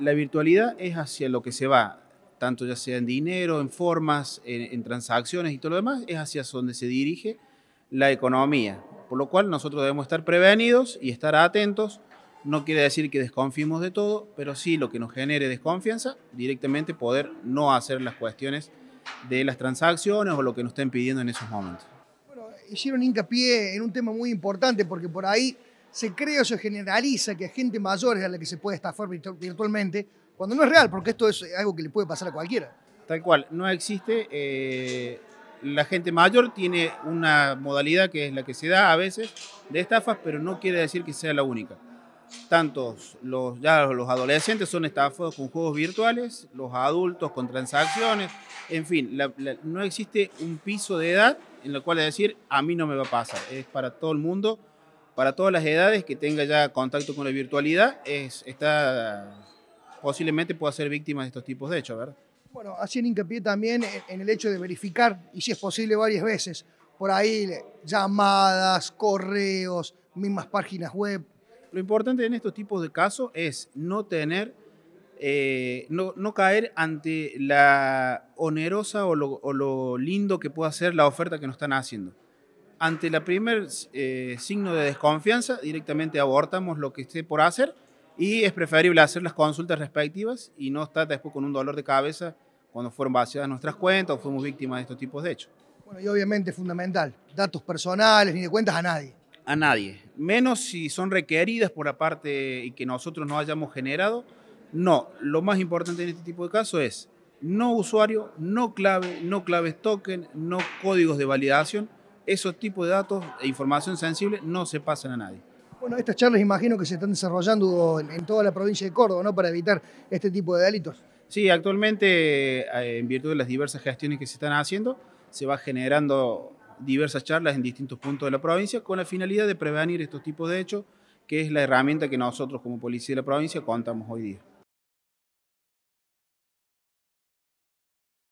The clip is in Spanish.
la virtualidad es hacia lo que se va, tanto ya sea en dinero, en formas, en, transacciones y todo lo demás, es hacia donde se dirige la economía. Por lo cual nosotros debemos estar prevenidos y estar atentos. No quiere decir que desconfiemos de todo, pero sí lo que nos genere desconfianza, directamente poder no hacer las cuestiones de las transacciones o lo que nos estén pidiendo en esos momentos. Bueno, hicieron hincapié en un tema muy importante porque por ahí se cree o se generaliza que a gente mayor es a la que se puede estafar virtualmente, cuando no es real, porque esto es eh, algo que le puede pasar a cualquiera. Tal cual, no existe. Eh, la gente mayor tiene una modalidad que es la que se da a veces de estafas, pero no quiere decir que sea la única. Tantos los, ya los adolescentes son estafados con juegos virtuales, los adultos con transacciones, en fin, no existe un piso de edad en el cual decir a mí no me va a pasar, es para todo el mundo para todas las edades que tenga ya contacto con la virtualidad, es, está, posiblemente pueda ser víctima de estos tipos de hechos, ¿verdad? Bueno, hacen hincapié también en el hecho de verificar, y si es posible varias veces, por ahí llamadas, correos, mismas páginas web. Lo importante en estos tipos de casos es no tener, eh, no, caer ante la onerosa o lo, o lo lindo que pueda ser la oferta que nos están haciendo ante la primer eh, signo de desconfianza, directamente abortamos lo que esté por hacer y es preferible hacer las consultas respectivas y no estar después con un dolor de cabeza cuando fueron vaciadas nuestras cuentas o fuimos víctimas de estos tipos de hechos. Bueno, y obviamente fundamental, datos personales ni de cuentas a nadie. A nadie, menos si son requeridas por la parte y que nosotros no hayamos generado. No, lo más importante en este tipo de casos es no usuario, no clave, no claves token, no códigos de validación esos tipos de datos e información sensible no se pasan a nadie. Bueno, estas charlas imagino que se están desarrollando en, toda la provincia de Córdoba, ¿no? Para evitar este tipo de delitos. Sí, actualmente, eh, en virtud de las diversas gestiones que se están haciendo, se va generando diversas charlas en distintos puntos de la provincia con la finalidad de prevenir estos tipos de hechos, que es la herramienta que nosotros como Policía de la Provincia contamos hoy día.